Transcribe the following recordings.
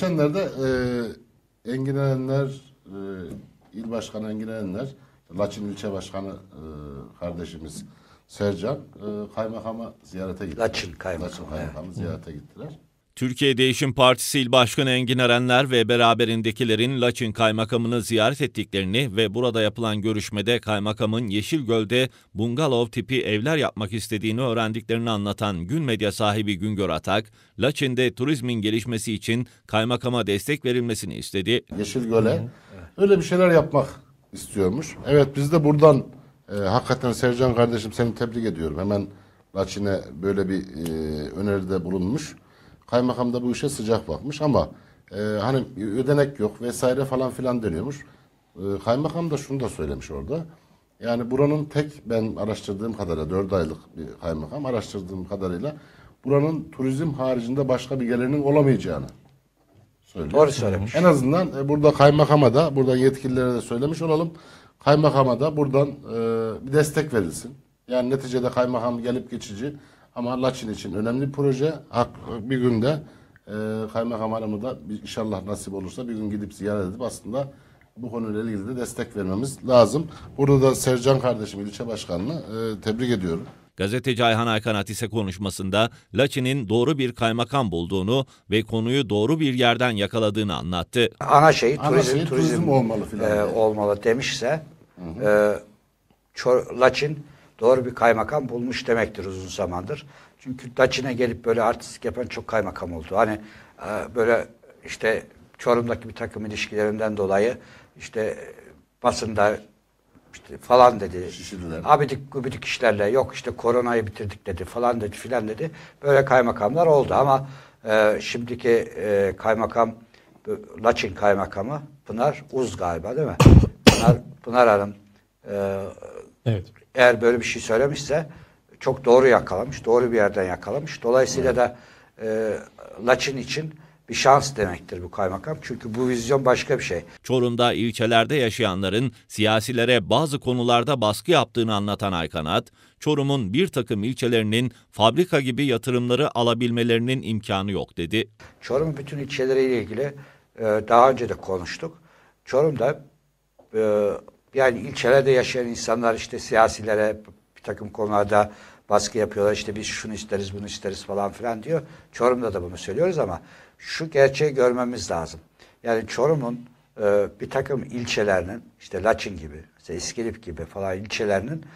Geçenlerde e, Engin Erenler, e, il başkanı Engin Erenler, Laçin ilçe başkanı e, kardeşimiz Sercan e, kaymakama ziyarete gittiler. Laçin kaymakamı. Laçin kaymakamı evet. ziyarete gittiler. Türkiye Değişim Partisi İl Başkanı Engin Erenler ve beraberindekilerin Laçin Kaymakamını ziyaret ettiklerini ve burada yapılan görüşmede kaymakamın Yeşilgöl'de bungalov tipi evler yapmak istediğini öğrendiklerini anlatan Gün Medya sahibi Güngör Atak, Laçin'de turizmin gelişmesi için kaymakama destek verilmesini istedi. Yeşilgöl'e öyle bir şeyler yapmak istiyormuş. Evet biz de buradan e, hakikaten Sercan kardeşim seni tebrik ediyorum. Hemen Laçin'e böyle bir e, öneride bulunmuş. Kaymakam da bu işe sıcak bakmış ama e, hani ödenek yok vesaire falan filan dönüyormuş. E, kaymakam da şunu da söylemiş orada. Yani buranın tek ben araştırdığım kadarıyla dört aylık bir kaymakam araştırdığım kadarıyla buranın turizm haricinde başka bir gelirinin olamayacağını söylüyor. Doğru söylemiş. En azından e, burada kaymakama da buradan yetkililere de söylemiş olalım. Kaymakama da buradan e, bir destek verilsin. Yani neticede kaymakam gelip geçici ama Laçin için önemli bir proje. Hak, bir günde e, kaymakam da inşallah nasip olursa bir gün gidip ziyaret edip aslında bu konuyla ilgili de destek vermemiz lazım. Burada da Sercan kardeşim ilçe başkanını e, tebrik ediyorum. Gazeteci Ayhan Aykanat ise konuşmasında Laçin'in doğru bir kaymakam bulduğunu ve konuyu doğru bir yerden yakaladığını anlattı. Ana şey turizm, şey, turizm, turizm, olmalı, filan. E, olmalı demişse hı hı. E, Laçin doğru bir kaymakam bulmuş demektir uzun zamandır. Çünkü Kürtler gelip böyle artistlik yapan çok kaymakam oldu. Hani e, böyle işte Çorum'daki bir takım ilişkilerinden dolayı işte e, basında işte falan dedi. Şişirdiler. Abidik gubidik işlerle yok işte koronayı bitirdik dedi falan dedi filan dedi. Böyle kaymakamlar oldu ama e, şimdiki e, kaymakam Laçin kaymakamı Pınar Uz galiba değil mi? Pınar, Pınar Hanım e, Evet. Eğer böyle bir şey söylemişse çok doğru yakalamış, doğru bir yerden yakalamış. Dolayısıyla evet. da e, Laçin için bir şans demektir bu kaymakam. Çünkü bu vizyon başka bir şey. Çorum'da ilçelerde yaşayanların siyasilere bazı konularda baskı yaptığını anlatan Aykanat, Çorum'un bir takım ilçelerinin fabrika gibi yatırımları alabilmelerinin imkanı yok dedi. Çorum bütün ilçeleriyle ilgili e, daha önce de konuştuk. Çorum'da e, yani ilçelerde yaşayan insanlar işte siyasilere bir takım konularda baskı yapıyorlar. İşte biz şunu isteriz bunu isteriz falan filan diyor. Çorum'da da bunu söylüyoruz ama şu gerçeği görmemiz lazım. Yani Çorum'un e, bir takım ilçelerinin işte Laçin gibi, işte İskilip gibi falan ilçelerinin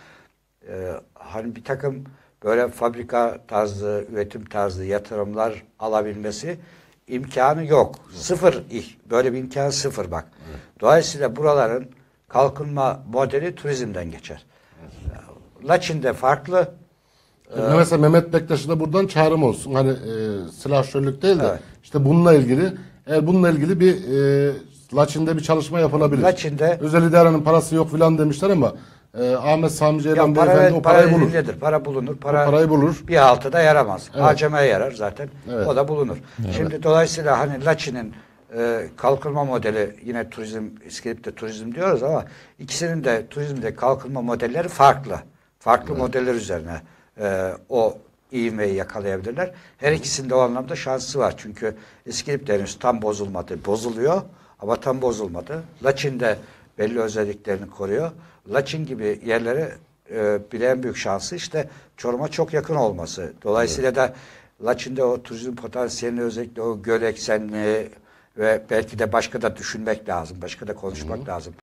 e, hani bir takım böyle fabrika tarzı, üretim tarzı yatırımlar alabilmesi imkanı yok. Sıfır böyle bir imkan sıfır bak. Dolayısıyla buraların kalkınma modeli turizmden geçer. Laçin de farklı. Yani e, mesela Mehmet Bektaş'a da buradan çağrım olsun. Hani e, silahşörlük değil de evet. işte bununla ilgili eğer bununla ilgili bir e, Laçin'de bir çalışma yapılabilir. Laçin'de özel idarenin parası yok filan demişler ama e, Ahmet Sami Ceylan para, beyefendi o parayı para bulur. Nedir? Para bulunur. Para, o parayı bulur. Bir altıda yaramaz. Evet. Harcamaya yarar zaten. Evet. O da bulunur. Evet. Şimdi dolayısıyla hani Laçin'in ee, kalkınma modeli yine turizm, iskelip de turizm diyoruz ama ikisinin de turizmde kalkınma modelleri farklı. Farklı evet. modeller üzerine e, o ivmeyi yakalayabilirler. Her ikisinde o anlamda şansı var. Çünkü İskilip de henüz tam bozulmadı. Bozuluyor ama tam bozulmadı. Laçin de belli özelliklerini koruyor. Laçin gibi yerlere e, bile büyük şansı işte Çorum'a çok yakın olması. Dolayısıyla evet. da Laçin'de o turizm potansiyelini özellikle o göl eksenliği, ve belki de başka da düşünmek lazım, başka da konuşmak Hı-hı. lazım.